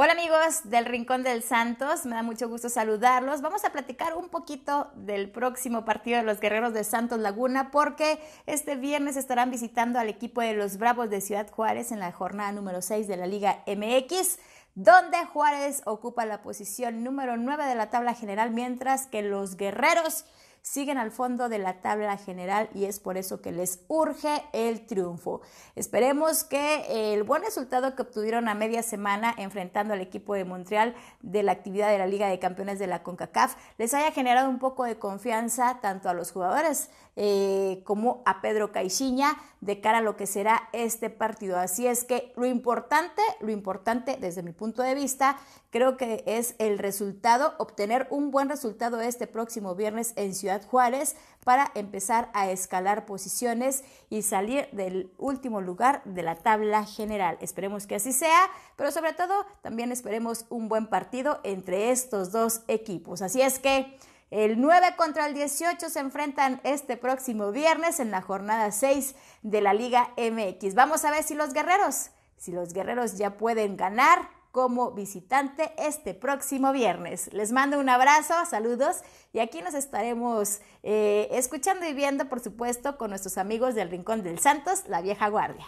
Hola amigos del Rincón del Santos, me da mucho gusto saludarlos. Vamos a platicar un poquito del próximo partido de los Guerreros de Santos Laguna porque este viernes estarán visitando al equipo de los Bravos de Ciudad Juárez en la jornada número 6 de la Liga MX donde Juárez ocupa la posición número 9 de la tabla general mientras que los Guerreros siguen al fondo de la tabla general y es por eso que les urge el triunfo. Esperemos que el buen resultado que obtuvieron a media semana enfrentando al equipo de Montreal de la actividad de la Liga de Campeones de la CONCACAF les haya generado un poco de confianza tanto a los jugadores eh, como a Pedro Caixinha de cara a lo que será este partido. Así es que lo importante, lo importante desde mi punto de vista, creo que es el resultado, obtener un buen resultado este próximo viernes en Ciudad Juárez para empezar a escalar posiciones y salir del último lugar de la tabla general. Esperemos que así sea, pero sobre todo también esperemos un buen partido entre estos dos equipos. Así es que... El 9 contra el 18 se enfrentan este próximo viernes en la jornada 6 de la Liga MX. Vamos a ver si los guerreros, si los guerreros ya pueden ganar como visitante este próximo viernes. Les mando un abrazo, saludos y aquí nos estaremos eh, escuchando y viendo, por supuesto, con nuestros amigos del Rincón del Santos, la vieja guardia.